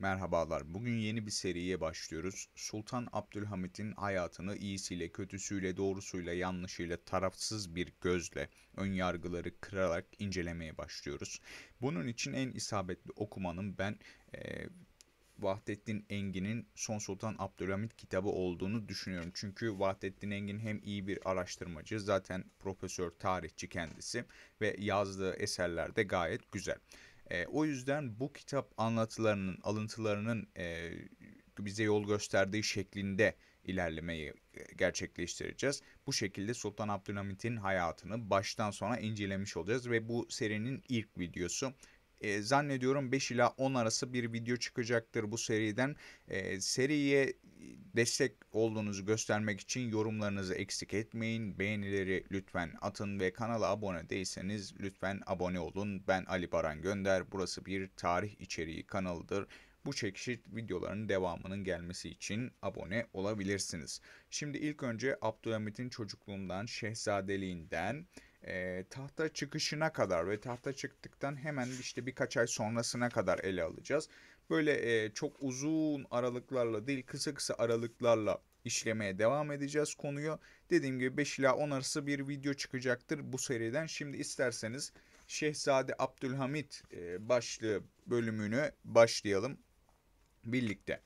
Merhabalar, bugün yeni bir seriye başlıyoruz. Sultan Abdülhamit'in hayatını iyisiyle, kötüsüyle, doğrusuyla, yanlışıyla, tarafsız bir gözle, önyargıları kırarak incelemeye başlıyoruz. Bunun için en isabetli okumanın ben e, Vahdettin Engin'in Son Sultan Abdülhamit kitabı olduğunu düşünüyorum. Çünkü Vahdettin Engin hem iyi bir araştırmacı, zaten profesör, tarihçi kendisi ve yazdığı eserler de gayet güzel. E, o yüzden bu kitap anlatılarının, alıntılarının e, bize yol gösterdiği şeklinde ilerlemeyi e, gerçekleştireceğiz. Bu şekilde Sultan Abdülhamit'in hayatını baştan sona incelemiş olacağız ve bu serinin ilk videosu e, zannediyorum 5 ila 10 arası bir video çıkacaktır bu seriden. E, seriye destek olduğunuzu göstermek için yorumlarınızı eksik etmeyin. Beğenileri lütfen atın ve kanala abone değilseniz lütfen abone olun. Ben Ali Baran Gönder. Burası bir tarih içeriği kanalıdır. Bu çekişit videoların devamının gelmesi için abone olabilirsiniz. Şimdi ilk önce Abdülhamit'in çocukluğundan, şehzadeliğinden, e, tahta çıkışına kadar ve tahta çıktıktan hemen işte birkaç ay sonrasına kadar ele alacağız. Böyle e, çok uzun aralıklarla değil kısa kısa aralıklarla işlemeye devam edeceğiz konuyu. Dediğim gibi 5 ila 10 arası bir video çıkacaktır bu seriden. Şimdi isterseniz Şehzade Abdülhamit e, başlığı bölümünü başlayalım birlikte.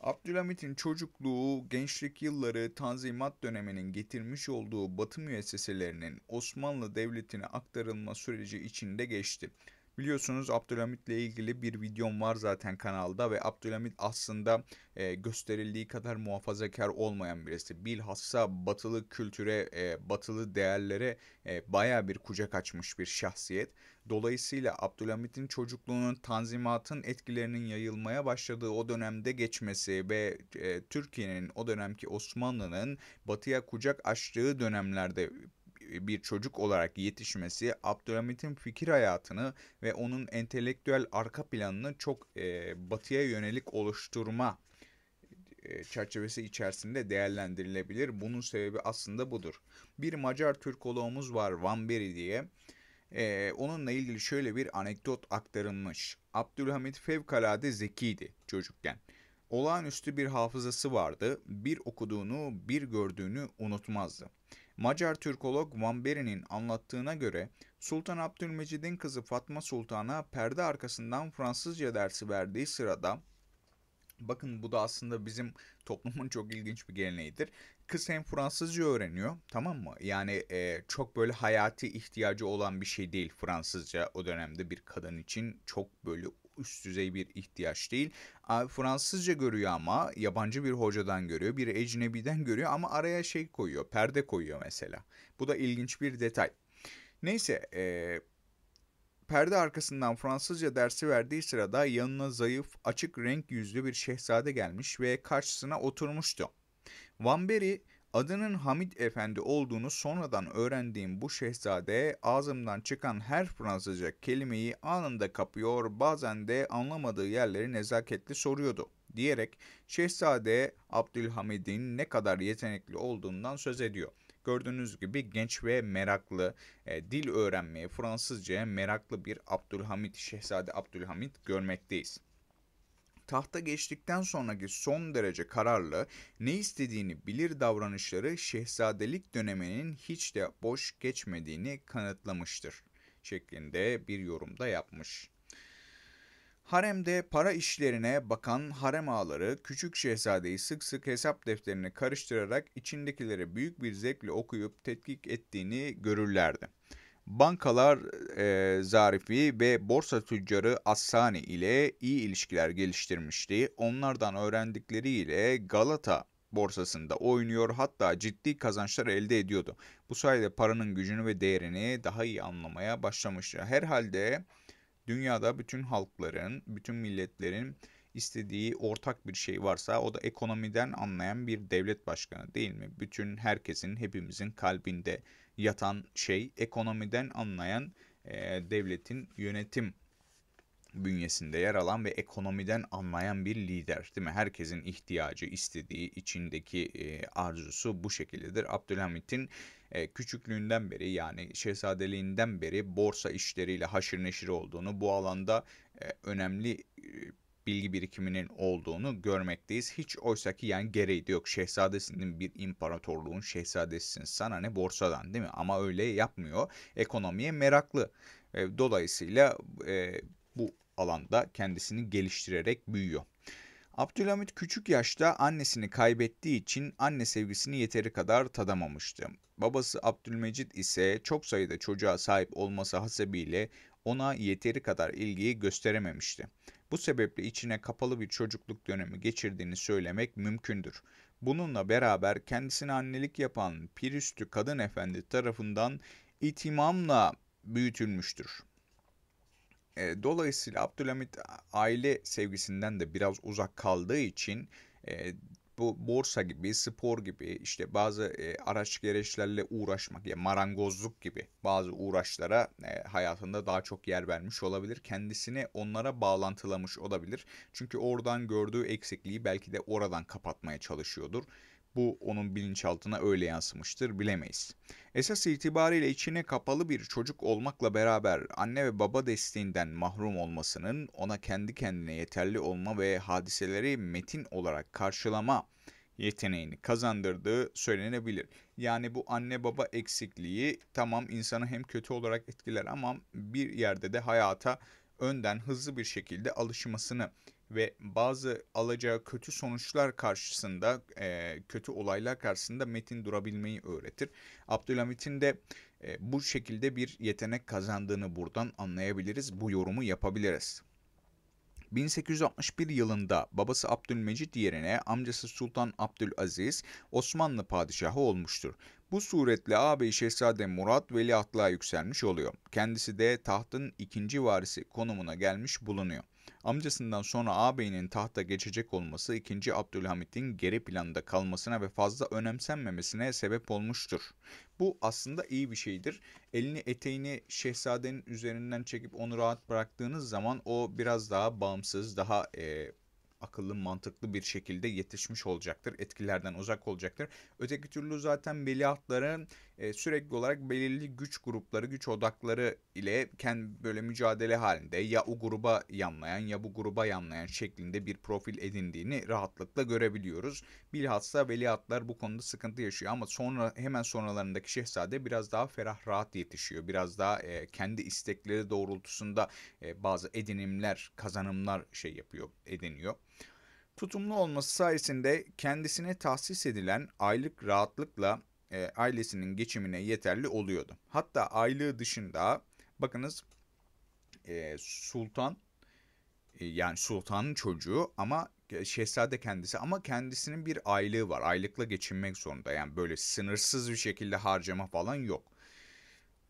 Abdülhamit'in çocukluğu, gençlik yılları, Tanzimat döneminin getirmiş olduğu Batı müesseselerinin Osmanlı Devleti'ne aktarılma süreci içinde geçti. Biliyorsunuz Abdülhamit ile ilgili bir videom var zaten kanalda ve Abdülhamit aslında e, gösterildiği kadar muhafazakar olmayan birisi. Bilhassa batılı kültüre, e, batılı değerlere e, baya bir kucak açmış bir şahsiyet. Dolayısıyla Abdülhamit'in çocukluğunun Tanzimat'ın etkilerinin yayılmaya başladığı o dönemde geçmesi ve e, Türkiye'nin o dönemki Osmanlı'nın batıya kucak açtığı dönemlerde bir çocuk olarak yetişmesi Abdülhamit'in fikir hayatını ve onun entelektüel arka planını çok e, batıya yönelik oluşturma e, çerçevesi içerisinde değerlendirilebilir. Bunun sebebi aslında budur. Bir Macar Türkoloğumuz var Van Beri diye. Ee, onunla ilgili şöyle bir anekdot aktarılmış. Abdülhamit fevkalade zekiydi çocukken. Olağanüstü bir hafızası vardı. Bir okuduğunu, bir gördüğünü unutmazdı. Macar Türkolog Van Beri'nin anlattığına göre Sultan Abdülmecid'in kızı Fatma Sultan'a perde arkasından Fransızca dersi verdiği sırada Bakın bu da aslında bizim toplumun çok ilginç bir geleneğidir. Kız hem Fransızca öğreniyor tamam mı? Yani e, çok böyle hayati ihtiyacı olan bir şey değil Fransızca o dönemde bir kadın için çok böyle üst düzey bir ihtiyaç değil. Fransızca görüyor ama yabancı bir hocadan görüyor, bir ecnebiden görüyor ama araya şey koyuyor, perde koyuyor mesela. Bu da ilginç bir detay. Neyse, e, perde arkasından Fransızca dersi verdiği sırada yanına zayıf, açık renk yüzlü bir şehzade gelmiş ve karşısına oturmuştu. Van Berry Adının Hamid Efendi olduğunu sonradan öğrendiğim bu şehzade ağzımdan çıkan her Fransızca kelimeyi anında kapıyor bazen de anlamadığı yerleri nezaketli soruyordu diyerek Şehzade Abdülhamid'in ne kadar yetenekli olduğundan söz ediyor. Gördüğünüz gibi genç ve meraklı, e, dil öğrenmeye, Fransızca meraklı bir Abdülhamid, Şehzade Abdülhamid görmekteyiz tahta geçtikten sonraki son derece kararlı, ne istediğini bilir davranışları şehzadelik döneminin hiç de boş geçmediğini kanıtlamıştır şeklinde bir yorumda yapmış. Haremde para işlerine bakan harem ağaları küçük şehzadeyi sık sık hesap defterine karıştırarak içindekileri büyük bir zevkle okuyup tetkik ettiğini görürlerdi bankalar e, zarifi ve borsa tüccarı Assani ile iyi ilişkiler geliştirmişti. Onlardan öğrendikleri ile Galata borsasında oynuyor hatta ciddi kazançlar elde ediyordu. Bu sayede paranın gücünü ve değerini daha iyi anlamaya başlamıştı. Herhalde dünyada bütün halkların, bütün milletlerin istediği ortak bir şey varsa o da ekonomiden anlayan bir devlet başkanı değil mi? Bütün herkesin, hepimizin kalbinde yatan şey ekonomiden anlayan e, devletin yönetim bünyesinde yer alan ve ekonomiden anlayan bir lider değil mi? Herkesin ihtiyacı, istediği, içindeki e, arzusu bu şekildedir. Abdülhamit'in e, küçüklüğünden beri yani şehzadeliğinden beri borsa işleriyle haşır neşir olduğunu, bu alanda e, önemli e, bilgi birikiminin olduğunu görmekteyiz. Hiç oysa ki yani gereği de yok. Şehzadesin bir imparatorluğun şehzadesisin. Sana ne borsadan değil mi? Ama öyle yapmıyor. Ekonomiye meraklı. E, dolayısıyla e, bu alanda kendisini geliştirerek büyüyor. Abdülhamit küçük yaşta annesini kaybettiği için anne sevgisini yeteri kadar tadamamıştı. Babası Abdülmecid ise çok sayıda çocuğa sahip olması hasebiyle ona yeteri kadar ilgiyi gösterememişti. Bu sebeple içine kapalı bir çocukluk dönemi geçirdiğini söylemek mümkündür. Bununla beraber kendisine annelik yapan Pirüstü kadın efendi tarafından itimamla büyütülmüştür. E, dolayısıyla Abdülhamit aile sevgisinden de biraz uzak kaldığı için e, bu borsa gibi, spor gibi işte bazı e, araç gereçlerle uğraşmak ya yani marangozluk gibi bazı uğraşlara e, hayatında daha çok yer vermiş olabilir. Kendisini onlara bağlantılamış olabilir. Çünkü oradan gördüğü eksikliği belki de oradan kapatmaya çalışıyordur. Bu onun bilinçaltına öyle yansımıştır bilemeyiz. Esas itibariyle içine kapalı bir çocuk olmakla beraber anne ve baba desteğinden mahrum olmasının ona kendi kendine yeterli olma ve hadiseleri metin olarak karşılama yeteneğini kazandırdığı söylenebilir. Yani bu anne baba eksikliği tamam insanı hem kötü olarak etkiler ama bir yerde de hayata önden hızlı bir şekilde alışmasını ve bazı alacağı kötü sonuçlar karşısında, e, kötü olaylar karşısında Metin durabilmeyi öğretir. Abdülhamit'in de e, bu şekilde bir yetenek kazandığını buradan anlayabiliriz, bu yorumu yapabiliriz. 1861 yılında babası Abdülmecit yerine amcası Sultan Abdülaziz Osmanlı padişahı olmuştur. Bu suretle ağabey Şehzade Murat veliahtlığa yükselmiş oluyor. Kendisi de tahtın ikinci varisi konumuna gelmiş bulunuyor. Amcasından sonra ağabeyinin tahta geçecek olması 2. Abdülhamit'in geri planda kalmasına ve fazla önemsenmemesine sebep olmuştur. Bu aslında iyi bir şeydir. Elini eteğini şehzadenin üzerinden çekip onu rahat bıraktığınız zaman o biraz daha bağımsız, daha e, akıllı mantıklı bir şekilde yetişmiş olacaktır. Etkilerden uzak olacaktır. Öteki türlü zaten veliahtların e, sürekli olarak belirli güç grupları, güç odakları ile kendi böyle mücadele halinde ya o gruba yanlayan ya bu gruba yanlayan şeklinde bir profil edindiğini rahatlıkla görebiliyoruz. Bilhassa veliahtlar bu konuda sıkıntı yaşıyor ama sonra hemen sonralarındaki şehzade biraz daha ferah rahat yetişiyor. Biraz daha e, kendi istekleri doğrultusunda e, bazı edinimler, kazanımlar şey yapıyor, ediniyor. Tutumlu olması sayesinde kendisine tahsis edilen aylık rahatlıkla e, ailesinin geçimine yeterli oluyordu. Hatta aylığı dışında bakınız e, sultan e, yani sultanın çocuğu ama e, şehzade kendisi ama kendisinin bir aylığı var. Aylıkla geçinmek zorunda. Yani böyle sınırsız bir şekilde harcama falan yok.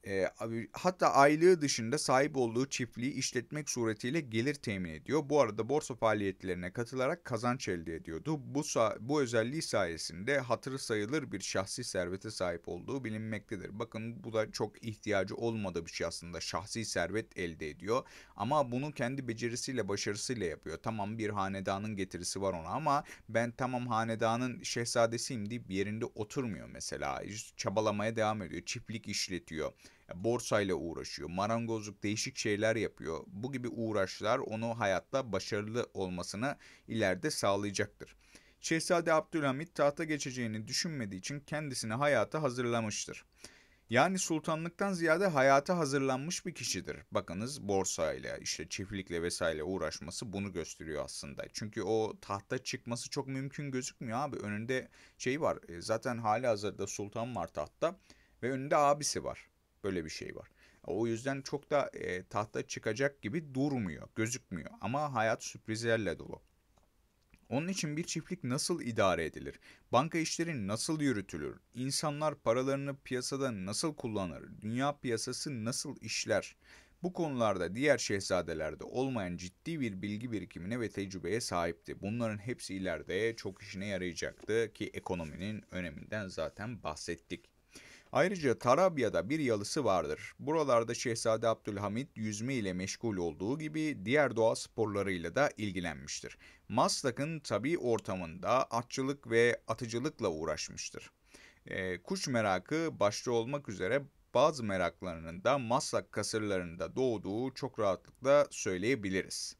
E, hatta aylığı dışında sahip olduğu çiftliği işletmek suretiyle gelir temin ediyor. Bu arada borsa faaliyetlerine katılarak kazanç elde ediyordu. Bu, bu özelliği sayesinde hatırı sayılır bir şahsi servete sahip olduğu bilinmektedir. Bakın bu da çok ihtiyacı olmadığı bir şey aslında. Şahsi servet elde ediyor ama bunu kendi becerisiyle başarısıyla yapıyor. Tamam bir hanedanın getirisi var ona ama ben tamam hanedanın şehzadesiyim deyip yerinde oturmuyor mesela. Çabalamaya devam ediyor. Çiftlik işletiyor borsayla uğraşıyor, marangozluk değişik şeyler yapıyor. Bu gibi uğraşlar onu hayatta başarılı olmasını ileride sağlayacaktır. Şehzade Abdülhamit tahta geçeceğini düşünmediği için kendisini hayata hazırlamıştır. Yani sultanlıktan ziyade hayata hazırlanmış bir kişidir. Bakınız borsayla, işte çiftlikle vesaire uğraşması bunu gösteriyor aslında. Çünkü o tahta çıkması çok mümkün gözükmüyor abi. Önünde şey var e, zaten hali hazırda sultan var tahtta ve önünde abisi var. Öyle bir şey var. O yüzden çok da e, tahta çıkacak gibi durmuyor, gözükmüyor. Ama hayat sürprizlerle dolu. Onun için bir çiftlik nasıl idare edilir? Banka işleri nasıl yürütülür? İnsanlar paralarını piyasada nasıl kullanır? Dünya piyasası nasıl işler? Bu konularda diğer şehzadelerde olmayan ciddi bir bilgi birikimine ve tecrübeye sahipti. Bunların hepsi ileride çok işine yarayacaktı ki ekonominin öneminden zaten bahsettik. Ayrıca Tarabya'da bir yalısı vardır. Buralarda Şehzade Abdülhamit yüzme ile meşgul olduğu gibi diğer doğa sporlarıyla da ilgilenmiştir. Maslak'ın tabi ortamında atçılık ve atıcılıkla uğraşmıştır. E, kuş merakı başta olmak üzere bazı meraklarının da Maslak kasırlarında doğduğu çok rahatlıkla söyleyebiliriz.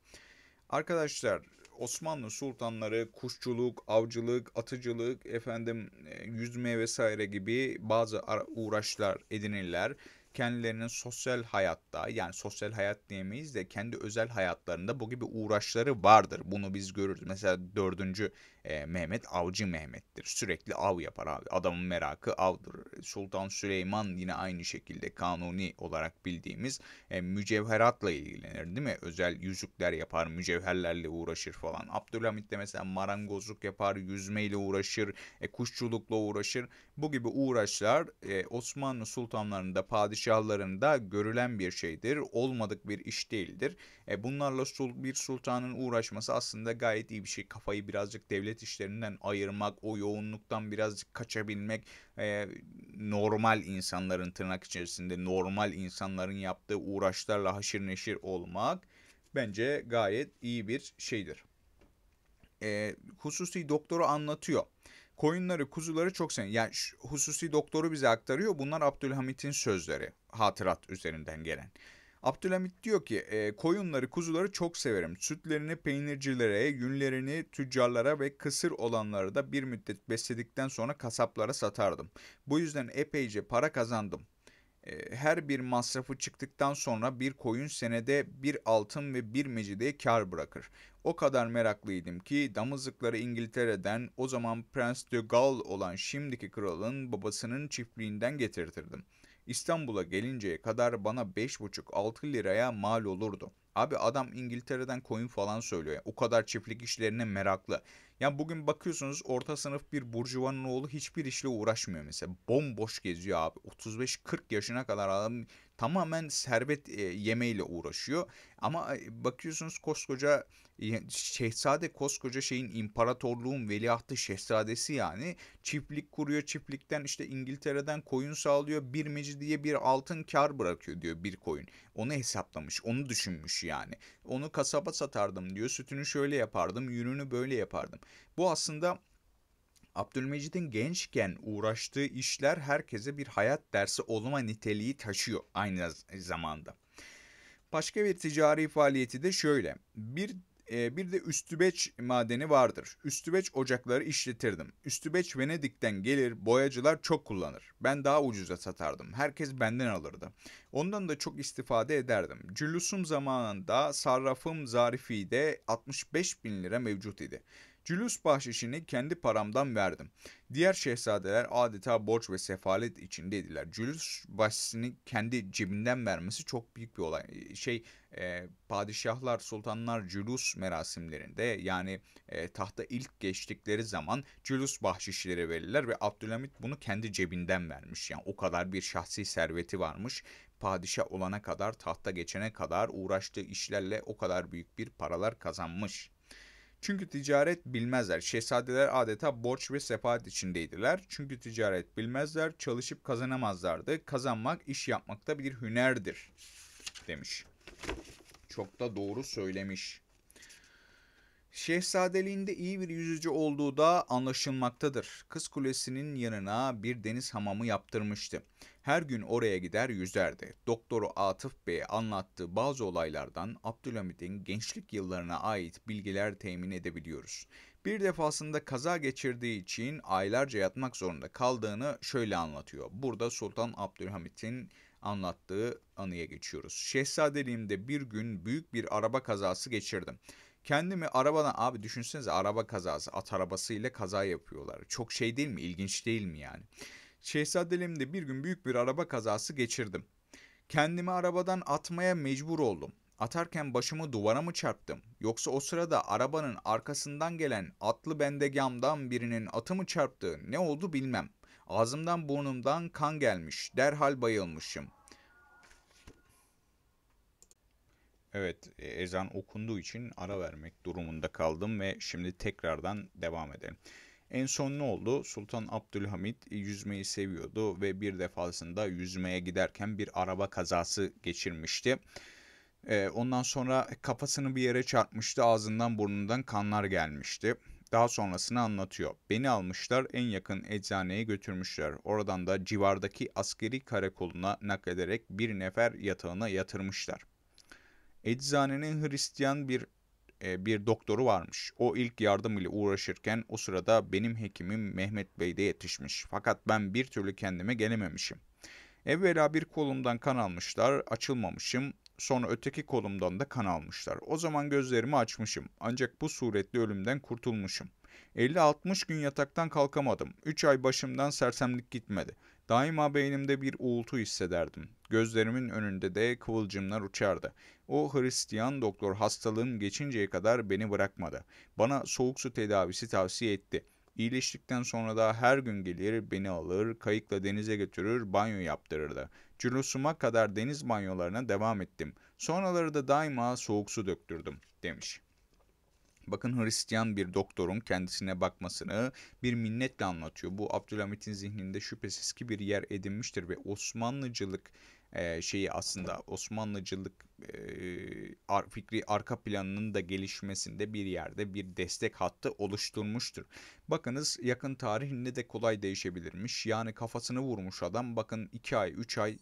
Arkadaşlar Osmanlı sultanları kuşçuluk, avcılık, atıcılık, efendim e, yüzme vesaire gibi bazı uğraşlar edinirler. Kendilerinin sosyal hayatta yani sosyal hayat diyemeyiz de kendi özel hayatlarında bu gibi uğraşları vardır. Bunu biz görürüz. Mesela dördüncü e, Mehmet avcı Mehmet'tir. Sürekli av yapar abi. Adamın merakı avdır. Sultan Süleyman yine aynı şekilde kanuni olarak bildiğimiz e, mücevheratla ilgilenir değil mi? Özel yüzükler yapar, mücevherlerle uğraşır falan. Abdülhamit de mesela marangozluk yapar, yüzmeyle uğraşır, e, kuşçulukla uğraşır. Bu gibi uğraşlar e, Osmanlı sultanlarında, padişahlarında görülen bir şeydir. Olmadık bir iş değildir. E, bunlarla sul bir sultanın uğraşması aslında gayet iyi bir şey. Kafayı birazcık devlet devlet işlerinden ayırmak, o yoğunluktan birazcık kaçabilmek e, normal insanların tırnak içerisinde normal insanların yaptığı uğraşlarla haşır neşir olmak bence gayet iyi bir şeydir. E, hususi doktoru anlatıyor koyunları, kuzuları çok sen, Yani hususi doktoru bize aktarıyor. Bunlar Abdülhamit'in sözleri. Hatırat üzerinden gelen. Abdülhamit diyor ki e, koyunları kuzuları çok severim. Sütlerini peynircilere, yünlerini tüccarlara ve kısır olanları da bir müddet besledikten sonra kasaplara satardım. Bu yüzden epeyce para kazandım. E, her bir masrafı çıktıktan sonra bir koyun senede bir altın ve bir mecideye kar bırakır. O kadar meraklıydım ki damızlıkları İngiltere'den o zaman Prens de Gaulle olan şimdiki kralın babasının çiftliğinden getirtirdim.'' İstanbul'a gelinceye kadar bana 5,5-6 liraya mal olurdu. Abi adam İngiltere'den koyun falan söylüyor. o kadar çiftlik işlerine meraklı. Yani bugün bakıyorsunuz orta sınıf bir burjuvanın oğlu hiçbir işle uğraşmıyor mesela. Bomboş geziyor abi. 35-40 yaşına kadar adam tamamen serbet e, yemeyle uğraşıyor. Ama bakıyorsunuz koskoca e, şehzade koskoca şeyin imparatorluğun veliahtı şehzadesi yani çiftlik kuruyor çiftlikten işte İngiltere'den koyun sağlıyor bir mecidiye bir altın kar bırakıyor diyor bir koyun onu hesaplamış onu düşünmüş yani onu kasaba satardım diyor sütünü şöyle yapardım yününü böyle yapardım bu aslında Abdülmecid'in gençken uğraştığı işler herkese bir hayat dersi olma niteliği taşıyor aynı zamanda. Başka bir ticari faaliyeti de şöyle. Bir e, bir de üstübeç madeni vardır. Üstübeç ocakları işletirdim. Üstübeç Venedik'ten gelir, boyacılar çok kullanır. Ben daha ucuza satardım. Herkes benden alırdı. Ondan da çok istifade ederdim. Cüllüsüm zamanında sarrafım zarifi de 65 bin lira mevcut idi. Cülüs bahşişini kendi paramdan verdim. Diğer şehzadeler adeta borç ve sefalet içindeydiler. Cülüs bahşişini kendi cebinden vermesi çok büyük bir olay. Şey e, padişahlar, sultanlar cülüs merasimlerinde yani e, tahta ilk geçtikleri zaman cülüs bahşişleri verirler ve Abdülhamit bunu kendi cebinden vermiş. Yani o kadar bir şahsi serveti varmış. Padişah olana kadar, tahta geçene kadar uğraştığı işlerle o kadar büyük bir paralar kazanmış. Çünkü ticaret bilmezler. Şehzadeler adeta borç ve sefaat içindeydiler. Çünkü ticaret bilmezler, çalışıp kazanamazlardı. Kazanmak, iş yapmakta bir hünerdir demiş. Çok da doğru söylemiş. Şehzadeliğinde iyi bir yüzücü olduğu da anlaşılmaktadır. Kız Kulesi'nin yanına bir deniz hamamı yaptırmıştı. Her gün oraya gider yüzerdi. Doktoru Atıf Bey anlattığı bazı olaylardan Abdülhamit'in gençlik yıllarına ait bilgiler temin edebiliyoruz. Bir defasında kaza geçirdiği için aylarca yatmak zorunda kaldığını şöyle anlatıyor. Burada Sultan Abdülhamit'in anlattığı anıya geçiyoruz. Şehzadeliğimde bir gün büyük bir araba kazası geçirdim. Kendimi arabadan abi düşünsenize araba kazası at arabasıyla kaza yapıyorlar. Çok şey değil mi? İlginç değil mi yani? Şehzadeliğimde bir gün büyük bir araba kazası geçirdim. Kendimi arabadan atmaya mecbur oldum. Atarken başımı duvara mı çarptım? Yoksa o sırada arabanın arkasından gelen atlı bendegamdan birinin atı mı çarptı? Ne oldu bilmem. Ağzımdan burnumdan kan gelmiş. Derhal bayılmışım. Evet e, ezan okunduğu için ara vermek durumunda kaldım ve şimdi tekrardan devam edelim. En son ne oldu? Sultan Abdülhamit e, yüzmeyi seviyordu ve bir defasında yüzmeye giderken bir araba kazası geçirmişti. E, ondan sonra kafasını bir yere çarpmıştı, ağzından burnundan kanlar gelmişti. Daha sonrasını anlatıyor. Beni almışlar en yakın eczaneye götürmüşler. Oradan da civardaki askeri karakoluna naklederek bir nefer yatağına yatırmışlar. Eczanenin Hristiyan bir e, bir doktoru varmış. O ilk yardım ile uğraşırken o sırada benim hekimim Mehmet Bey de yetişmiş. Fakat ben bir türlü kendime gelememişim. Evvela bir kolumdan kan almışlar, açılmamışım. Sonra öteki kolumdan da kan almışlar. O zaman gözlerimi açmışım. Ancak bu suretli ölümden kurtulmuşum. 50-60 gün yataktan kalkamadım. 3 ay başımdan sersemlik gitmedi. Daima beynimde bir uğultu hissederdim. Gözlerimin önünde de kıvılcımlar uçardı. O Hristiyan doktor hastalığım geçinceye kadar beni bırakmadı. Bana soğuk su tedavisi tavsiye etti. İyileştikten sonra da her gün gelir beni alır, kayıkla denize götürür, banyo yaptırırdı. Cülosuma kadar deniz banyolarına devam ettim. Sonraları da daima soğuk su döktürdüm demiş. Bakın Hristiyan bir doktorun kendisine bakmasını bir minnetle anlatıyor. Bu Abdülhamit'in zihninde şüphesiz ki bir yer edinmiştir ve Osmanlıcılık şeyi aslında Osmanlıcılık fikri arka planının da gelişmesinde bir yerde bir destek hattı oluşturmuştur. Bakınız yakın tarih ne de kolay değişebilirmiş. Yani kafasını vurmuş adam bakın 2 ay 3 ay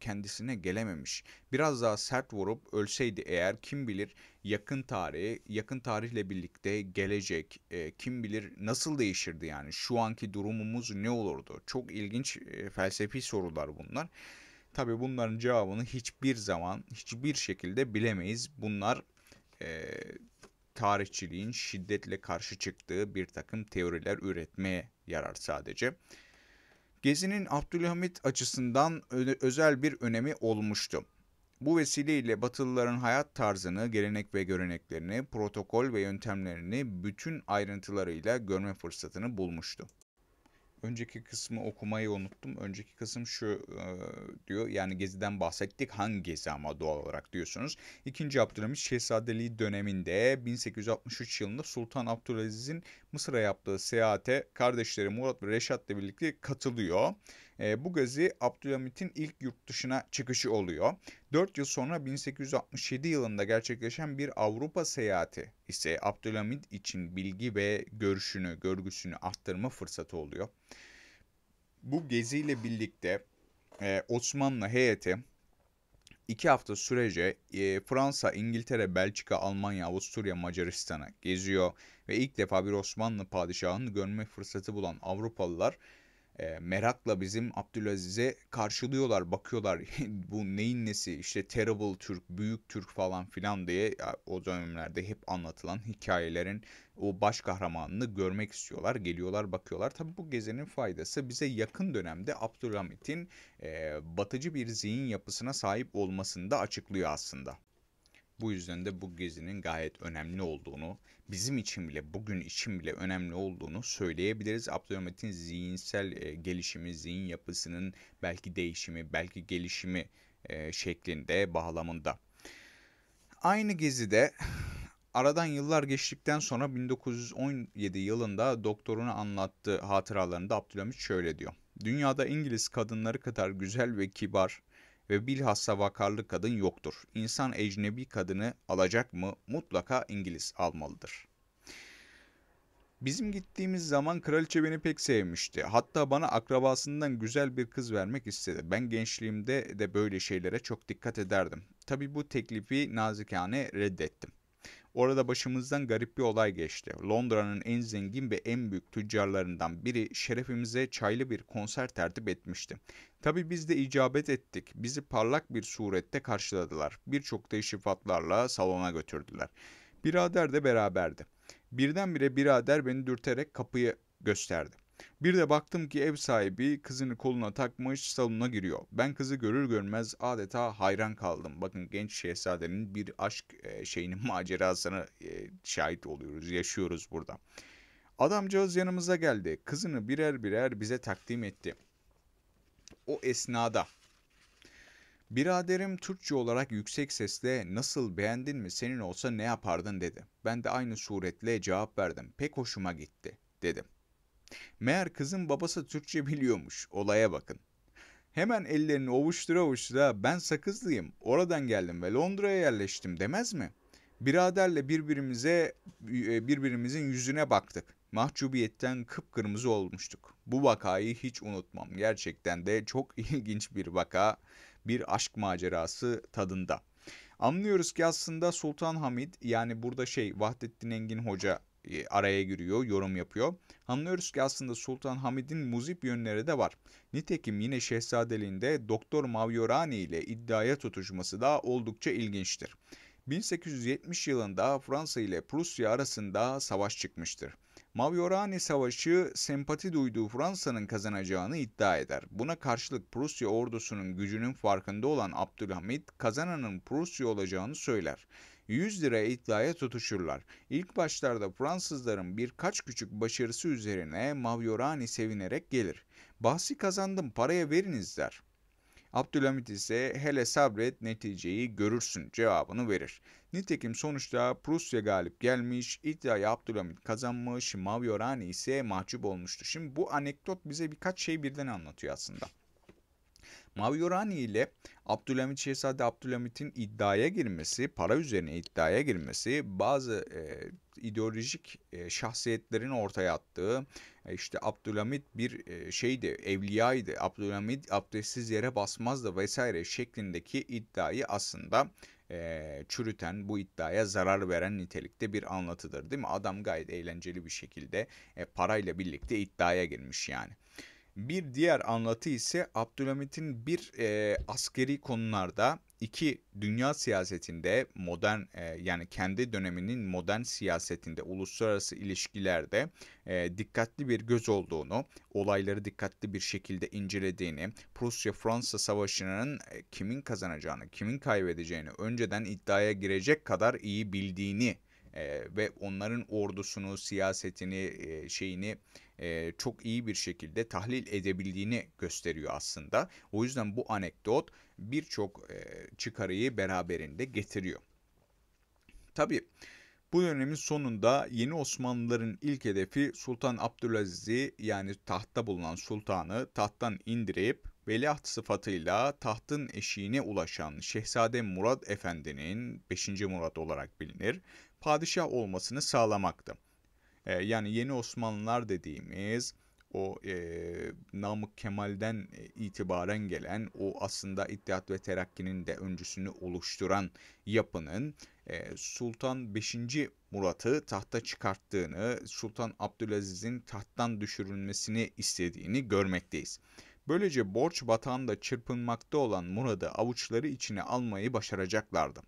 kendisine gelememiş. Biraz daha sert vurup ölseydi eğer kim bilir yakın tarihi yakın tarihle birlikte gelecek kim bilir nasıl değişirdi yani şu anki durumumuz ne olurdu? Çok ilginç felsefi sorular bunlar. Tabii bunların cevabını hiçbir zaman hiçbir şekilde bilemeyiz. Bunlar e, tarihçiliğin şiddetle karşı çıktığı bir takım teoriler üretmeye yarar sadece. Gezinin Abdülhamit açısından özel bir önemi olmuştu. Bu vesileyle Batılıların hayat tarzını, gelenek ve göreneklerini, protokol ve yöntemlerini bütün ayrıntılarıyla görme fırsatını bulmuştu. Önceki kısmı okumayı unuttum. Önceki kısım şu e, diyor yani geziden bahsettik. Hangi gezi ama doğal olarak diyorsunuz. İkinci Abdülhamit Şehzadeliği döneminde 1863 yılında Sultan Abdülaziz'in Mısır'a yaptığı seyahate kardeşleri Murat ve Reşat ile birlikte katılıyor. E, bu gezi Abdülhamit'in ilk yurt dışına çıkışı oluyor. 4 yıl sonra 1867 yılında gerçekleşen bir Avrupa seyahati ise Abdülhamit için bilgi ve görüşünü, görgüsünü arttırma fırsatı oluyor. Bu geziyle birlikte e, Osmanlı heyeti 2 hafta sürece e, Fransa, İngiltere, Belçika, Almanya, Avusturya, Macaristan'a geziyor ve ilk defa bir Osmanlı padişahını görme fırsatı bulan Avrupalılar e, merakla bizim Abdülaziz'e karşılıyorlar, bakıyorlar bu neyin nesi işte terrible Türk, büyük Türk falan filan diye o dönemlerde hep anlatılan hikayelerin o baş kahramanını görmek istiyorlar. Geliyorlar bakıyorlar. Tabi bu gezinin faydası bize yakın dönemde Abdülhamit'in e, batıcı bir zihin yapısına sahip olmasını da açıklıyor aslında. Bu yüzden de bu gezinin gayet önemli olduğunu, bizim için bile, bugün için bile önemli olduğunu söyleyebiliriz. Abdülhamit'in zihinsel e, gelişimi, zihin yapısının belki değişimi, belki gelişimi e, şeklinde, bağlamında. Aynı gezide aradan yıllar geçtikten sonra 1917 yılında doktorunu anlattığı hatıralarında Abdülhamit şöyle diyor. Dünyada İngiliz kadınları kadar güzel ve kibar, ve bilhassa vakarlı kadın yoktur. İnsan ecnebi kadını alacak mı mutlaka İngiliz almalıdır. Bizim gittiğimiz zaman kraliçe beni pek sevmişti. Hatta bana akrabasından güzel bir kız vermek istedi. Ben gençliğimde de böyle şeylere çok dikkat ederdim. Tabii bu teklifi nazikane reddettim. Orada başımızdan garip bir olay geçti. Londra'nın en zengin ve en büyük tüccarlarından biri şerefimize çaylı bir konser tertip etmişti. Tabi biz de icabet ettik. Bizi parlak bir surette karşıladılar. Birçok teşrifatlarla salona götürdüler. Birader de beraberdi. Birdenbire birader beni dürterek kapıyı gösterdi. Bir de baktım ki ev sahibi kızını koluna takmış salona giriyor. Ben kızı görür görmez adeta hayran kaldım. Bakın genç şehzadenin bir aşk e, şeyinin macerasına e, şahit oluyoruz, yaşıyoruz burada. Adamcağız yanımıza geldi. Kızını birer birer bize takdim etti. O esnada Biraderim Türkçe olarak yüksek sesle nasıl beğendin mi senin olsa ne yapardın dedi. Ben de aynı suretle cevap verdim. Pek hoşuma gitti dedim. Meğer kızın babası Türkçe biliyormuş. Olaya bakın. Hemen ellerini ovuştura ovuştura ben Sakızlıyım, oradan geldim ve Londra'ya yerleştim demez mi? Biraderle birbirimize e, birbirimizin yüzüne baktık. Mahcubiyetten kıpkırmızı olmuştuk. Bu vakayı hiç unutmam. Gerçekten de çok ilginç bir vaka, bir aşk macerası tadında. Anlıyoruz ki aslında Sultan Hamid yani burada şey Vahdettin Engin Hoca e, araya giriyor, yorum yapıyor. Anlıyoruz ki aslında Sultan Hamid'in muzip yönleri de var. Nitekim yine şehzadeliğinde Doktor Maviorani ile iddiaya tutuşması da oldukça ilginçtir. 1870 yılında Fransa ile Prusya arasında savaş çıkmıştır. Maviorani Savaşı sempati duyduğu Fransa'nın kazanacağını iddia eder. Buna karşılık Prusya ordusunun gücünün farkında olan Abdülhamit kazananın Prusya olacağını söyler. 100 lira iddiaya tutuşurlar. İlk başlarda Fransızların birkaç küçük başarısı üzerine Maviorani sevinerek gelir. Bahsi kazandım paraya veriniz der. Abdülhamit ise hele sabret neticeyi görürsün cevabını verir. Nitekim sonuçta Prusya galip gelmiş, iddiayı Abdülhamit kazanmış, Maviorani ise mahcup olmuştu. Şimdi bu anekdot bize birkaç şey birden anlatıyor aslında. Mavi ile Abdülhamit Şehzade Abdülhamit'in iddiaya girmesi, para üzerine iddiaya girmesi, bazı e, ideolojik e, şahsiyetlerin ortaya attığı, e, işte Abdülhamit bir e, şeydi, evliyaydı, Abdülhamit abdestsiz yere basmazdı vesaire şeklindeki iddiayı aslında e, çürüten, bu iddiaya zarar veren nitelikte bir anlatıdır değil mi? Adam gayet eğlenceli bir şekilde e, parayla birlikte iddiaya girmiş yani. Bir diğer anlatı ise Abdülhamit'in bir e, askeri konularda iki dünya siyasetinde modern e, yani kendi döneminin modern siyasetinde uluslararası ilişkilerde e, dikkatli bir göz olduğunu, olayları dikkatli bir şekilde incelediğini, Prusya-Fransa savaşının e, kimin kazanacağını, kimin kaybedeceğini önceden iddiaya girecek kadar iyi bildiğini e, ve onların ordusunu, siyasetini, e, şeyini e, çok iyi bir şekilde tahlil edebildiğini gösteriyor aslında. O yüzden bu anekdot birçok e, çıkarıyı beraberinde getiriyor. Tabii bu dönemin sonunda yeni Osmanlıların ilk hedefi Sultan Abdülaziz'i yani tahtta bulunan sultanı tahttan indirip veliaht sıfatıyla tahtın eşiğine ulaşan Şehzade Murad Efendi'nin 5. Murad olarak bilinir, padişah olmasını sağlamaktı. E, yani yeni Osmanlılar dediğimiz o e, Namık Kemal'den e, itibaren gelen o aslında İttihat ve Terakki'nin de öncüsünü oluşturan yapının e, Sultan 5. Murat'ı tahta çıkarttığını, Sultan Abdülaziz'in tahttan düşürülmesini istediğini görmekteyiz. Böylece borç batağında çırpınmakta olan Murad'ı avuçları içine almayı başaracaklardı.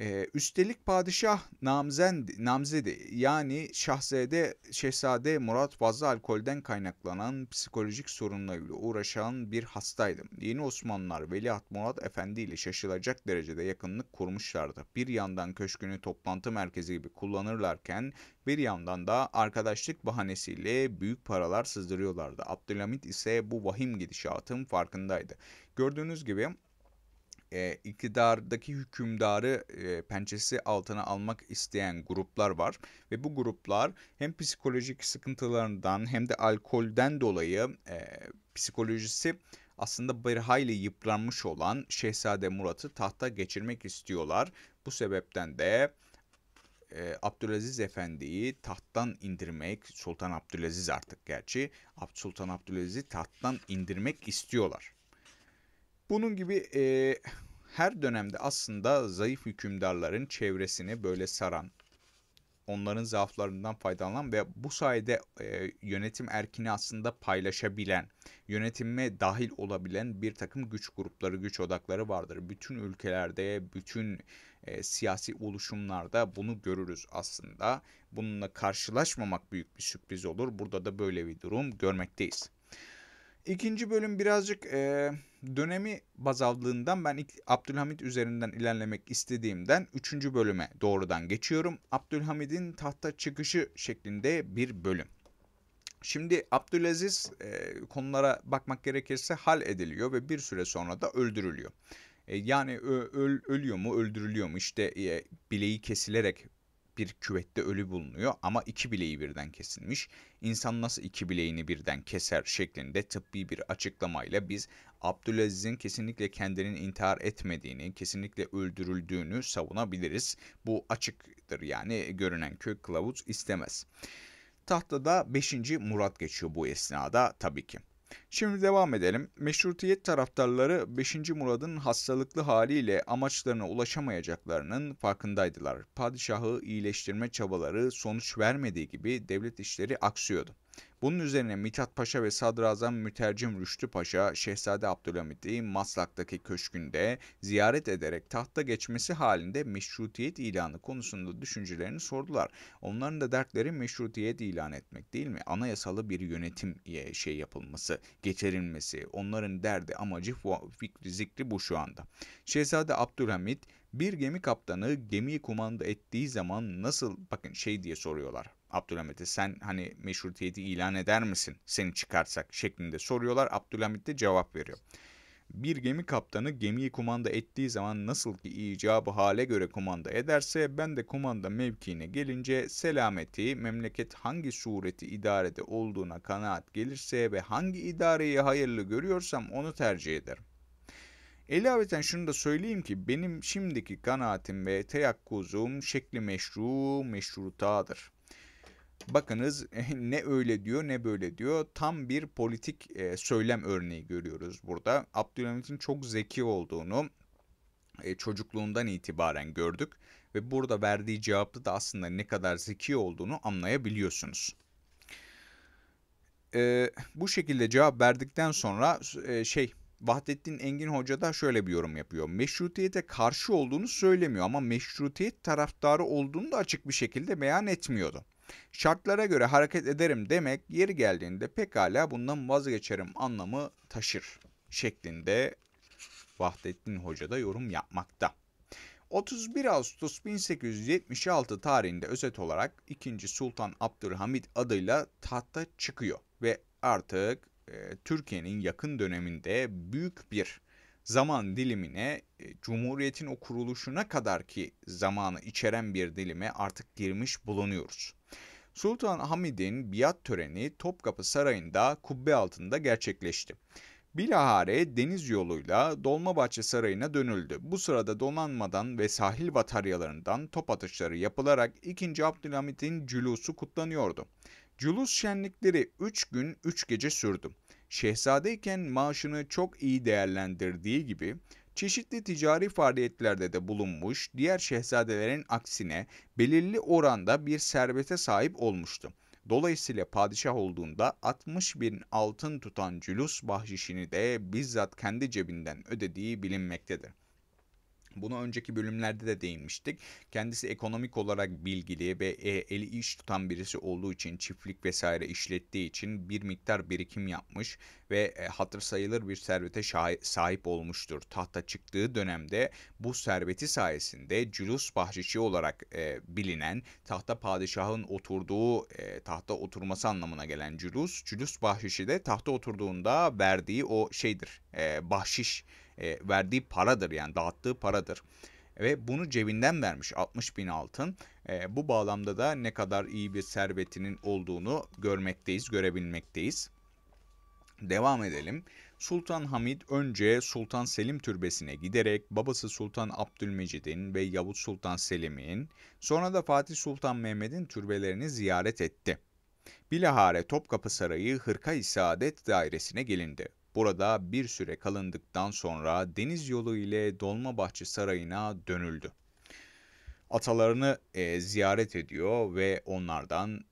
Ee, üstelik padişah namzen, namzedi yani şahzade şehzade Murat fazla alkolden kaynaklanan psikolojik sorunlarıyla uğraşan bir hastaydı. Yeni Osmanlılar Veliaht Murat Efendi ile şaşılacak derecede yakınlık kurmuşlardı. Bir yandan köşkünü toplantı merkezi gibi kullanırlarken bir yandan da arkadaşlık bahanesiyle büyük paralar sızdırıyorlardı. Abdülhamit ise bu vahim gidişatın farkındaydı. Gördüğünüz gibi e, iktidardaki hükümdarı e, pençesi altına almak isteyen gruplar var ve bu gruplar hem psikolojik sıkıntılarından hem de alkolden dolayı e, psikolojisi aslında bir hayli yıpranmış olan Şehzade Murat'ı tahta geçirmek istiyorlar. Bu sebepten de e, Abdülaziz Efendi'yi tahttan indirmek, Sultan Abdülaziz artık gerçi, Sultan Abdülaziz'i tahttan indirmek istiyorlar. Bunun gibi e, her dönemde aslında zayıf hükümdarların çevresini böyle saran, onların zaaflarından faydalanan ve bu sayede e, yönetim erkini aslında paylaşabilen, yönetime dahil olabilen bir takım güç grupları, güç odakları vardır. Bütün ülkelerde, bütün e, siyasi oluşumlarda bunu görürüz aslında. Bununla karşılaşmamak büyük bir sürpriz olur. Burada da böyle bir durum görmekteyiz. İkinci bölüm birazcık e, dönemi baz aldığından ben ilk Abdülhamit üzerinden ilerlemek istediğimden üçüncü bölüme doğrudan geçiyorum. Abdülhamid'in tahta çıkışı şeklinde bir bölüm. Şimdi Abdülaziz e, konulara bakmak gerekirse hal ediliyor ve bir süre sonra da öldürülüyor. E, yani ö, öl, ölüyor mu öldürülüyor mu işte e, bileği kesilerek bir küvette ölü bulunuyor ama iki bileği birden kesilmiş. İnsan nasıl iki bileğini birden keser şeklinde tıbbi bir açıklamayla biz Abdülaziz'in kesinlikle kendinin intihar etmediğini, kesinlikle öldürüldüğünü savunabiliriz. Bu açıktır yani görünen kök kılavuz istemez. Tahtada 5. Murat geçiyor bu esnada tabii ki. Şimdi devam edelim. Meşrutiyet taraftarları 5. Murad'ın hastalıklı haliyle amaçlarına ulaşamayacaklarının farkındaydılar. Padişahı iyileştirme çabaları sonuç vermediği gibi devlet işleri aksıyordu. Bunun üzerine Mithat Paşa ve Sadrazam Mütercim Rüştü Paşa, Şehzade Abdülhamit'i Maslak'taki köşkünde ziyaret ederek tahta geçmesi halinde meşrutiyet ilanı konusunda düşüncelerini sordular. Onların da dertleri meşrutiyet ilan etmek değil mi? Anayasalı bir yönetim şey yapılması, geçerilmesi. Onların derdi amacı fikri zikri bu şu anda. Şehzade Abdülhamit bir gemi kaptanı gemiyi kumanda ettiği zaman nasıl bakın şey diye soruyorlar. Abdülhamit'e sen hani meşrutiyeti ilan eder misin seni çıkarsak şeklinde soruyorlar. Abdülhamit de cevap veriyor. Bir gemi kaptanı gemiyi kumanda ettiği zaman nasıl ki icabı hale göre kumanda ederse ben de kumanda mevkiine gelince selameti, memleket hangi sureti idarede olduğuna kanaat gelirse ve hangi idareyi hayırlı görüyorsam onu tercih ederim. Elaveten şunu da söyleyeyim ki benim şimdiki kanaatim ve teyakkuzum şekli meşru meşrutadır. Bakınız eh, ne öyle diyor ne böyle diyor. Tam bir politik e, söylem örneği görüyoruz burada. Abdülhamit'in çok zeki olduğunu e, çocukluğundan itibaren gördük ve burada verdiği cevapta da aslında ne kadar zeki olduğunu anlayabiliyorsunuz. E, bu şekilde cevap verdikten sonra e, şey Vahdettin Engin Hoca da şöyle bir yorum yapıyor. Meşrutiyete karşı olduğunu söylemiyor ama meşrutiyet taraftarı olduğunu da açık bir şekilde beyan etmiyordu. Şartlara göre hareket ederim demek yeri geldiğinde pekala bundan vazgeçerim anlamı taşır şeklinde Vahdettin Hoca da yorum yapmakta. 31 Ağustos 1876 tarihinde özet olarak 2. Sultan Abdülhamit adıyla tahta çıkıyor ve artık e, Türkiye'nin yakın döneminde büyük bir zaman dilimine e, Cumhuriyet'in o kuruluşuna kadar ki zamanı içeren bir dilime artık girmiş bulunuyoruz. Sultan Hamid'in biat töreni Topkapı Sarayı'nda kubbe altında gerçekleşti. Bilahare deniz yoluyla Dolmabahçe Sarayı'na dönüldü. Bu sırada donanmadan ve sahil bataryalarından top atışları yapılarak 2. Abdülhamit'in cülusu kutlanıyordu. Cülus şenlikleri 3 gün 3 gece sürdü. Şehzadeyken maaşını çok iyi değerlendirdiği gibi Çeşitli ticari faaliyetlerde de bulunmuş, diğer şehzadelerin aksine belirli oranda bir servete sahip olmuştu. Dolayısıyla padişah olduğunda 60 bin altın tutan cülus bahşişini de bizzat kendi cebinden ödediği bilinmektedir. Bunu önceki bölümlerde de değinmiştik. Kendisi ekonomik olarak bilgili ve e, eli iş tutan birisi olduğu için çiftlik vesaire işlettiği için bir miktar birikim yapmış ve e, hatır sayılır bir servete sahip olmuştur. Tahta çıktığı dönemde bu serveti sayesinde cülus bahşişi olarak e, bilinen tahta padişahın oturduğu tahta oturması anlamına gelen cülus, cülus bahşişi de tahta oturduğunda verdiği o şeydir. E, bahşiş e, verdiği paradır yani dağıttığı paradır ve bunu cebinden vermiş 60 bin altın. E, bu bağlamda da ne kadar iyi bir servetinin olduğunu görmekteyiz, görebilmekteyiz. Devam edelim. Sultan Hamid önce Sultan Selim Türbesi'ne giderek babası Sultan Abdülmecid'in ve Yavuz Sultan Selim'in sonra da Fatih Sultan Mehmet'in türbelerini ziyaret etti. Bilahare Topkapı Sarayı hırka İsaadet Dairesi'ne gelindi. Burada bir süre kalındıktan sonra deniz yolu ile Dolmabahçe Sarayı'na dönüldü. Atalarını e, ziyaret ediyor ve onlardan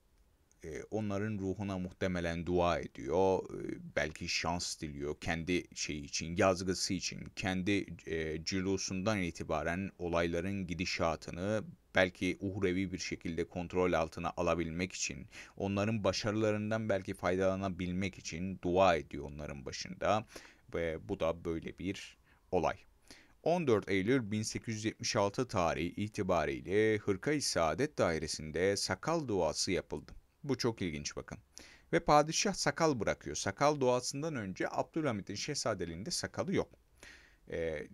e, onların ruhuna muhtemelen dua ediyor. E, belki şans diliyor kendi şeyi için, yazgısı için, kendi e, cilosundan itibaren olayların gidişatını belki uhrevi bir şekilde kontrol altına alabilmek için, onların başarılarından belki faydalanabilmek için dua ediyor onların başında ve bu da böyle bir olay. 14 Eylül 1876 tarihi itibariyle Hırkayı Saadet Dairesi'nde sakal duası yapıldı. Bu çok ilginç bakın. Ve padişah sakal bırakıyor. Sakal duasından önce Abdülhamit'in şehzadeliğinde sakalı yok. Ee,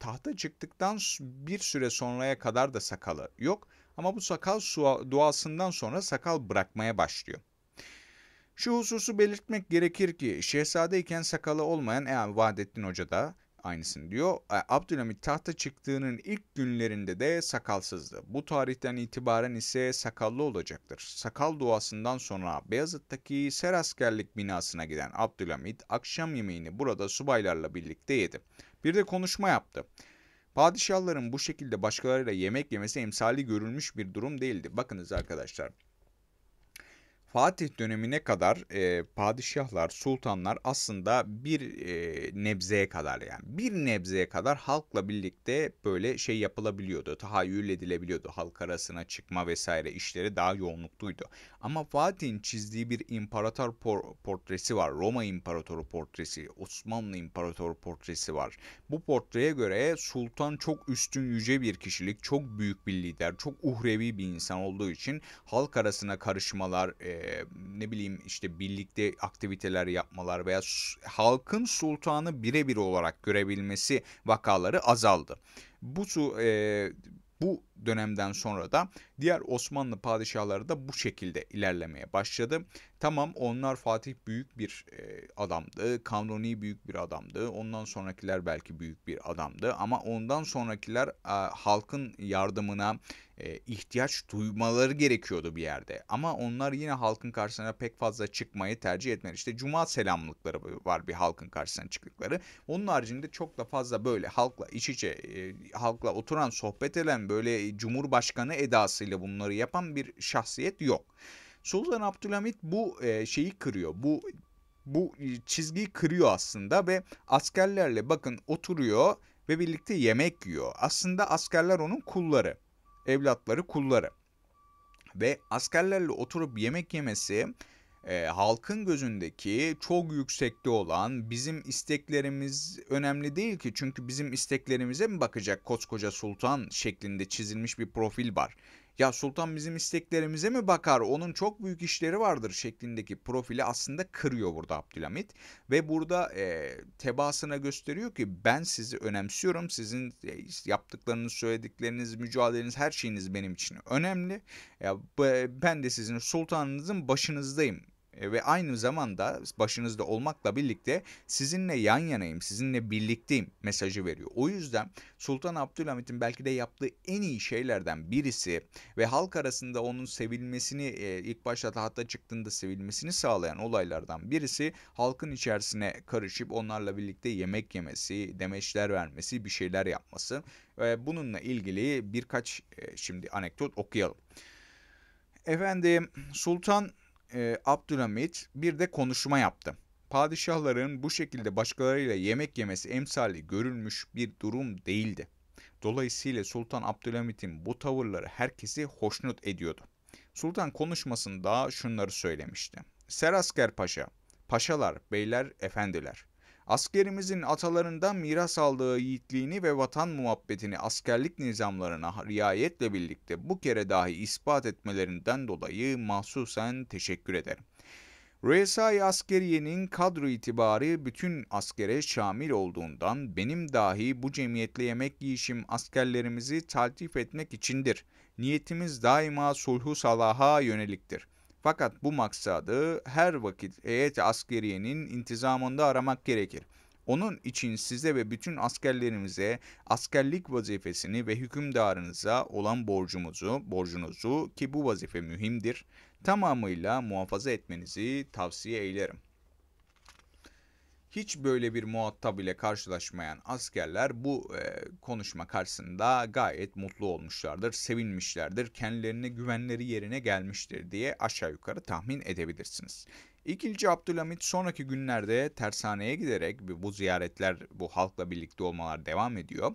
tahta çıktıktan bir süre sonraya kadar da sakalı yok ama bu sakal duasından sonra sakal bırakmaya başlıyor. Şu hususu belirtmek gerekir ki şehzadeyken sakalı olmayan yani e, Vahdettin Hoca da aynısını diyor. E, Abdülhamit tahta çıktığının ilk günlerinde de sakalsızdı. Bu tarihten itibaren ise sakallı olacaktır. Sakal duasından sonra Beyazıt'taki seraskerlik binasına giden Abdülhamit akşam yemeğini burada subaylarla birlikte yedi. Bir de konuşma yaptı. Padişahların bu şekilde başkalarıyla yemek yemesi emsali görülmüş bir durum değildi. Bakınız arkadaşlar. Fatih dönemine kadar e, padişahlar, sultanlar aslında bir e, nebzeye kadar yani bir nebzeye kadar halkla birlikte böyle şey yapılabiliyordu. Tahayyül edilebiliyordu. Halk arasına çıkma vesaire işleri daha yoğunlukluydu. Ama Fatih'in çizdiği bir imparator por- portresi var. Roma imparatoru portresi, Osmanlı imparatoru portresi var. Bu portreye göre sultan çok üstün yüce bir kişilik, çok büyük bir lider, çok uhrevi bir insan olduğu için halk arasına karışmalar, e, ne bileyim işte birlikte aktiviteler yapmalar veya halkın sultanı birebir olarak görebilmesi vakaları azaldı. Bu e, bu dönemden sonra da diğer Osmanlı padişahları da bu şekilde ilerlemeye başladı. Tamam onlar Fatih büyük bir e, adamdı, Kanuni büyük bir adamdı, ondan sonrakiler belki büyük bir adamdı ama ondan sonrakiler e, halkın yardımına e, ihtiyaç duymaları gerekiyordu bir yerde. Ama onlar yine halkın karşısına pek fazla çıkmayı tercih etmedi. İşte cuma selamlıkları var bir halkın karşısına çıktıkları. Onun haricinde çok da fazla böyle halkla iç içe, e, halkla oturan, sohbet eden böyle Cumhurbaşkanı edasıyla bunları yapan bir şahsiyet yok. Sultan Abdülhamit bu e, şeyi kırıyor. Bu bu çizgiyi kırıyor aslında ve askerlerle bakın oturuyor ve birlikte yemek yiyor. Aslında askerler onun kulları, evlatları kulları. Ve askerlerle oturup yemek yemesi e, halkın gözündeki çok yüksekte olan bizim isteklerimiz önemli değil ki. Çünkü bizim isteklerimize mi bakacak koskoca sultan şeklinde çizilmiş bir profil var ya sultan bizim isteklerimize mi bakar onun çok büyük işleri vardır şeklindeki profili aslında kırıyor burada Abdülhamit. Ve burada e, tebasına gösteriyor ki ben sizi önemsiyorum sizin e, yaptıklarınız söyledikleriniz mücadeleniz her şeyiniz benim için önemli. Ya, ben de sizin sultanınızın başınızdayım e, ve aynı zamanda başınızda olmakla birlikte sizinle yan yanayım, sizinle birlikteyim mesajı veriyor. O yüzden Sultan Abdülhamit'in belki de yaptığı en iyi şeylerden birisi ve halk arasında onun sevilmesini e, ilk başta tahta çıktığında sevilmesini sağlayan olaylardan birisi halkın içerisine karışıp onlarla birlikte yemek yemesi, demeçler vermesi, bir şeyler yapması. E, bununla ilgili birkaç şimdi anekdot okuyalım. Efendim Sultan e, Abdülhamit bir de konuşma yaptı. Padişahların bu şekilde başkalarıyla yemek yemesi emsali görülmüş bir durum değildi. Dolayısıyla Sultan Abdülhamit'in bu tavırları herkesi hoşnut ediyordu. Sultan konuşmasında şunları söylemişti. Serasker Paşa, paşalar, beyler, efendiler. Askerimizin atalarından miras aldığı yiğitliğini ve vatan muhabbetini askerlik nizamlarına riayetle birlikte bu kere dahi ispat etmelerinden dolayı mahsusen teşekkür ederim. Rüyesai Askeriye'nin kadro itibarı bütün askere şamil olduğundan benim dahi bu cemiyetle yemek yiyişim askerlerimizi taltif etmek içindir. Niyetimiz daima sulhu salaha yöneliktir.'' Fakat bu maksadı her vakit heyet askeriyenin intizamında aramak gerekir. Onun için size ve bütün askerlerimize askerlik vazifesini ve hükümdarınıza olan borcumuzu, borcunuzu ki bu vazife mühimdir, tamamıyla muhafaza etmenizi tavsiye ederim. Hiç böyle bir muhatap ile karşılaşmayan askerler bu e, konuşma karşısında gayet mutlu olmuşlardır, sevinmişlerdir, kendilerine güvenleri yerine gelmiştir diye aşağı yukarı tahmin edebilirsiniz. İkinci Abdülhamit sonraki günlerde tersaneye giderek bu ziyaretler, bu halkla birlikte olmalar devam ediyor.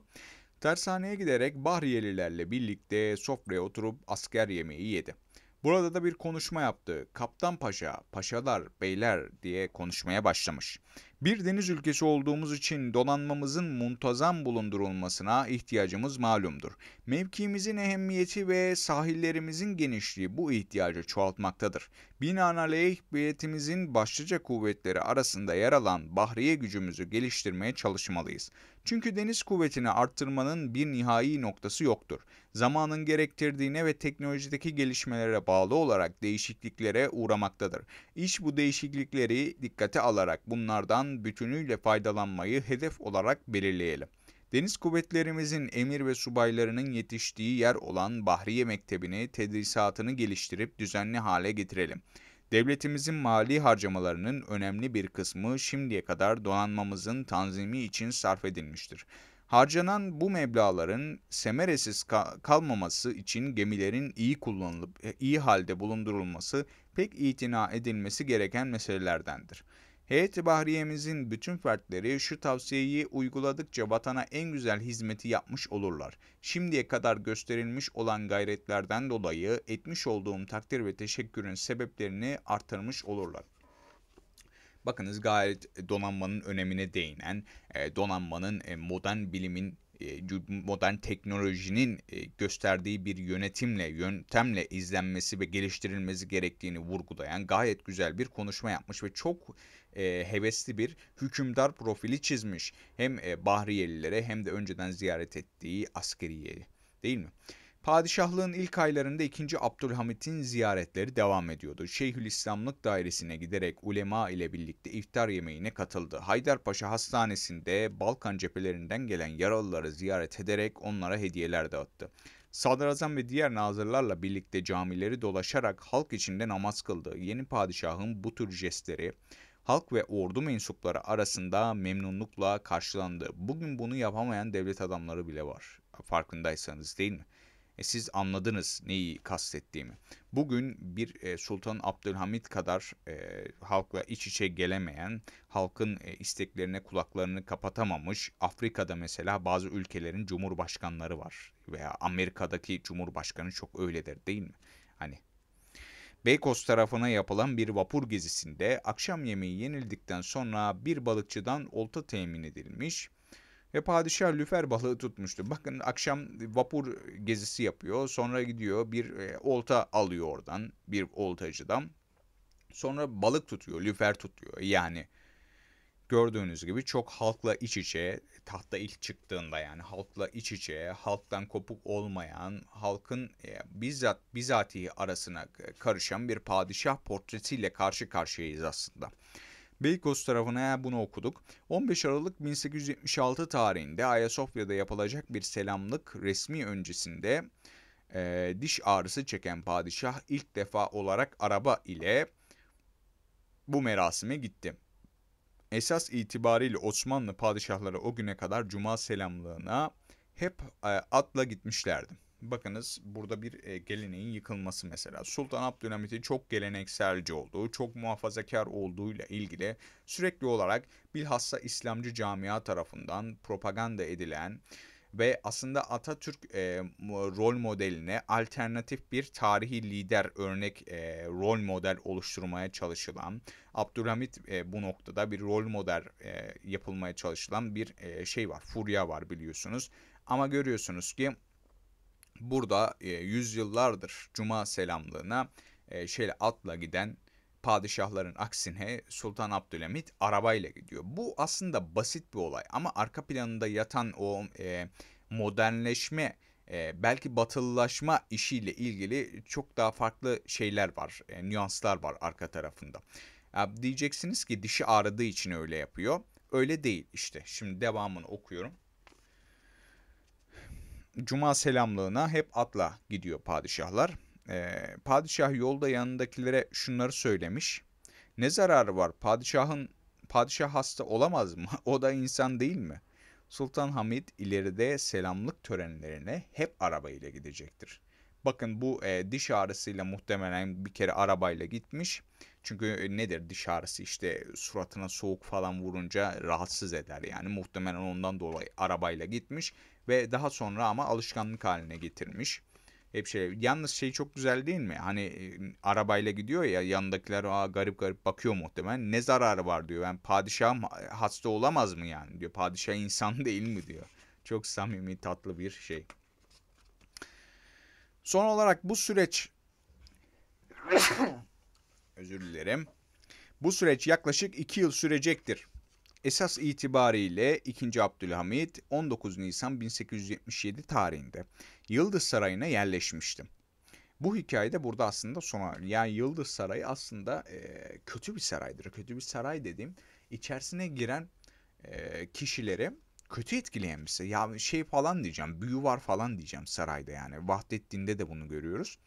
Tersaneye giderek Bahriyelilerle birlikte sofraya oturup asker yemeği yedi. Burada da bir konuşma yaptı. Kaptan Paşa, paşalar, beyler diye konuşmaya başlamış. Bir deniz ülkesi olduğumuz için donanmamızın muntazam bulundurulmasına ihtiyacımız malumdur. Mevkimizin ehemmiyeti ve sahillerimizin genişliği bu ihtiyacı çoğaltmaktadır. Binaenaleyh milletimizin başlıca kuvvetleri arasında yer alan bahriye gücümüzü geliştirmeye çalışmalıyız. Çünkü deniz kuvvetini arttırmanın bir nihai noktası yoktur. Zamanın gerektirdiğine ve teknolojideki gelişmelere bağlı olarak değişikliklere uğramaktadır. İş bu değişiklikleri dikkate alarak bunlardan bütünüyle faydalanmayı hedef olarak belirleyelim. Deniz kuvvetlerimizin emir ve subaylarının yetiştiği yer olan Bahriye Mektebi'ni tedrisatını geliştirip düzenli hale getirelim. Devletimizin mali harcamalarının önemli bir kısmı şimdiye kadar donanmamızın tanzimi için sarf edilmiştir. Harcanan bu meblaların semeresiz ka kalmaması için gemilerin iyi kullanılıp e, iyi halde bulundurulması pek itina edilmesi gereken meselelerdendir. Heyeti Bahriyemizin bütün fertleri şu tavsiyeyi uyguladıkça vatana en güzel hizmeti yapmış olurlar. Şimdiye kadar gösterilmiş olan gayretlerden dolayı etmiş olduğum takdir ve teşekkürün sebeplerini artırmış olurlar. Bakınız gayet donanmanın önemine değinen, e, donanmanın e, modern bilimin e, modern teknolojinin gösterdiği bir yönetimle, yöntemle izlenmesi ve geliştirilmesi gerektiğini vurgulayan gayet güzel bir konuşma yapmış ve çok e, hevesli bir hükümdar profili çizmiş. Hem e, Bahriyelilere hem de önceden ziyaret ettiği askeriye değil mi? Padişahlığın ilk aylarında 2. Abdülhamit'in ziyaretleri devam ediyordu. Şeyhülislamlık dairesine giderek ulema ile birlikte iftar yemeğine katıldı. Haydarpaşa Hastanesi'nde Balkan cephelerinden gelen yaralıları ziyaret ederek onlara hediyeler dağıttı. Sadrazam ve diğer nazırlarla birlikte camileri dolaşarak halk içinde namaz kıldı. Yeni padişahın bu tür jestleri halk ve ordu mensupları arasında memnunlukla karşılandı. Bugün bunu yapamayan devlet adamları bile var. Farkındaysanız değil mi? E siz anladınız neyi kastettiğimi. Bugün bir e, Sultan Abdülhamit kadar e, halkla iç içe gelemeyen, halkın e, isteklerine kulaklarını kapatamamış, Afrika'da mesela bazı ülkelerin cumhurbaşkanları var veya Amerika'daki cumhurbaşkanı çok öyledir değil mi? Hani Beykoz tarafına yapılan bir vapur gezisinde akşam yemeği yenildikten sonra bir balıkçıdan olta temin edilmiş ve padişah lüfer balığı tutmuştu. Bakın akşam vapur gezisi yapıyor. Sonra gidiyor bir e, olta alıyor oradan bir oltacıdan. Sonra balık tutuyor, lüfer tutuyor. Yani gördüğünüz gibi çok halkla iç içe, tahta ilk çıktığında yani halkla iç içe, halktan kopuk olmayan, halkın e, bizzat bizatihi arasına karışan bir padişah portresiyle karşı karşıyayız aslında. Beykoz tarafına bunu okuduk. 15 Aralık 1876 tarihinde Ayasofya'da yapılacak bir selamlık resmi öncesinde e, diş ağrısı çeken padişah ilk defa olarak araba ile bu merasime gitti. Esas itibariyle Osmanlı padişahları o güne kadar cuma selamlığına hep e, atla gitmişlerdi. Bakınız burada bir e, geleneğin yıkılması mesela. Sultan Abdülhamit'in çok gelenekselci olduğu, çok muhafazakar olduğuyla ilgili sürekli olarak bilhassa İslamcı camia tarafından propaganda edilen ve aslında Atatürk e, rol modeline alternatif bir tarihi lider örnek e, rol model oluşturmaya çalışılan Abdülhamit e, bu noktada bir rol model e, yapılmaya çalışılan bir e, şey var furya var biliyorsunuz ama görüyorsunuz ki burada e, yüzyıllardır cuma selamlığına e, şeyle atla giden padişahların aksine Sultan Abdülhamit arabayla gidiyor. Bu aslında basit bir olay ama arka planında yatan o e, modernleşme e, belki batılılaşma işiyle ilgili çok daha farklı şeyler var, e, nüanslar var arka tarafında. Ya diyeceksiniz ki dişi ağrıdığı için öyle yapıyor. Öyle değil işte. Şimdi devamını okuyorum. Cuma selamlığına hep atla gidiyor padişahlar e, padişah yolda yanındakilere şunları söylemiş. Ne zararı var? Padişahın padişah hasta olamaz mı? o da insan değil mi? Sultan Hamid ileride selamlık törenlerine hep arabayla gidecektir. Bakın bu e, diş ağrısıyla muhtemelen bir kere arabayla gitmiş. Çünkü e, nedir diş ağrısı işte suratına soğuk falan vurunca rahatsız eder. Yani muhtemelen ondan dolayı arabayla gitmiş ve daha sonra ama alışkanlık haline getirmiş. Hep şey. Yalnız şey çok güzel değil mi? Hani e, arabayla gidiyor ya yanındakiler Aa, garip garip bakıyor muhtemelen. Ne zararı var diyor. Ben yani, padişahım hasta olamaz mı yani diyor. Padişah insan değil mi diyor. Çok samimi tatlı bir şey. Son olarak bu süreç özür dilerim. Bu süreç yaklaşık iki yıl sürecektir. Esas itibariyle 2. Abdülhamit 19 Nisan 1877 tarihinde Yıldız Sarayı'na yerleşmişti. Bu hikayede burada aslında sona yani Yıldız Sarayı aslında e, kötü bir saraydır. Kötü bir saray dediğim içerisine giren e, kişileri kötü etkileyen bir şey. Ya şey falan diyeceğim büyü var falan diyeceğim sarayda yani. Vahdettin'de de bunu görüyoruz.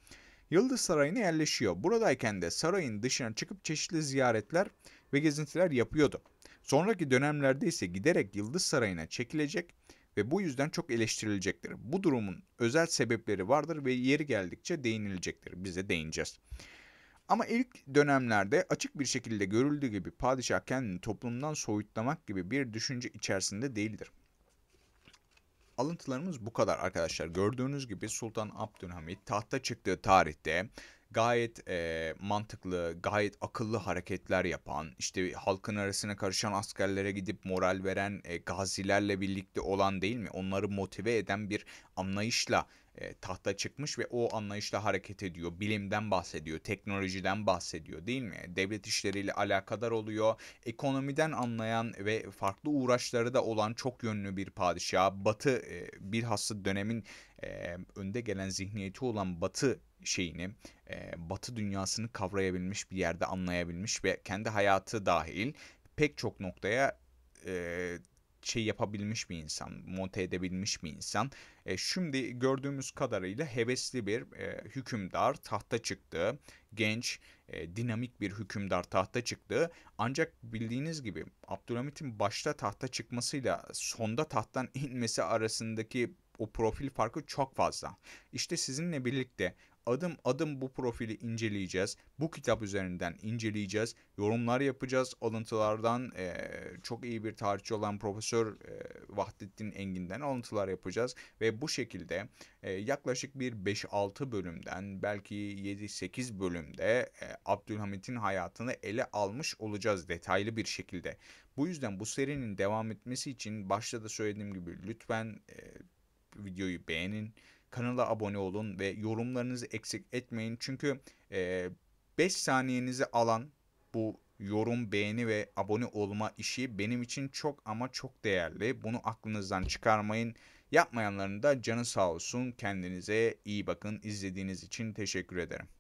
Yıldız Sarayı'na yerleşiyor. Buradayken de sarayın dışına çıkıp çeşitli ziyaretler ve gezintiler yapıyordu. Sonraki dönemlerde ise giderek Yıldız Sarayı'na çekilecek ve bu yüzden çok eleştirilecektir. Bu durumun özel sebepleri vardır ve yeri geldikçe değinilecektir. Bize değineceğiz. Ama ilk dönemlerde açık bir şekilde görüldüğü gibi padişah kendini toplumdan soyutlamak gibi bir düşünce içerisinde değildir. Alıntılarımız bu kadar arkadaşlar. Gördüğünüz gibi Sultan Abdülhamit tahta çıktığı tarihte gayet e, mantıklı, gayet akıllı hareketler yapan, işte halkın arasına karışan askerlere gidip moral veren, e, gazilerle birlikte olan değil mi? Onları motive eden bir anlayışla e, tahta çıkmış ve o anlayışla hareket ediyor. Bilimden bahsediyor, teknolojiden bahsediyor değil mi? Devlet işleriyle alakadar oluyor. Ekonomiden anlayan ve farklı uğraşları da olan çok yönlü bir padişah. Batı e, bilhassa dönemin e, önde gelen zihniyeti olan batı şeyini, e, batı dünyasını kavrayabilmiş bir yerde anlayabilmiş ve kendi hayatı dahil pek çok noktaya e, şey yapabilmiş bir insan, monte edebilmiş bir insan. E, şimdi gördüğümüz kadarıyla hevesli bir e, hükümdar tahta çıktı. Genç, e, dinamik bir hükümdar tahta çıktı. Ancak bildiğiniz gibi Abdülhamit'in başta tahta çıkmasıyla sonda tahttan inmesi arasındaki o profil farkı çok fazla. İşte sizinle birlikte adım adım bu profili inceleyeceğiz. Bu kitap üzerinden inceleyeceğiz. Yorumlar yapacağız. Alıntılardan e, çok iyi bir tarihçi olan Profesör e, Vahdettin Engin'den alıntılar yapacağız. Ve bu şekilde e, yaklaşık bir 5-6 bölümden belki 7-8 bölümde e, Abdülhamit'in hayatını ele almış olacağız detaylı bir şekilde. Bu yüzden bu serinin devam etmesi için başta da söylediğim gibi lütfen... E, videoyu beğenin, kanala abone olun ve yorumlarınızı eksik etmeyin. Çünkü 5 e, saniyenizi alan bu yorum, beğeni ve abone olma işi benim için çok ama çok değerli. Bunu aklınızdan çıkarmayın. Yapmayanların da canı sağ olsun. Kendinize iyi bakın. İzlediğiniz için teşekkür ederim.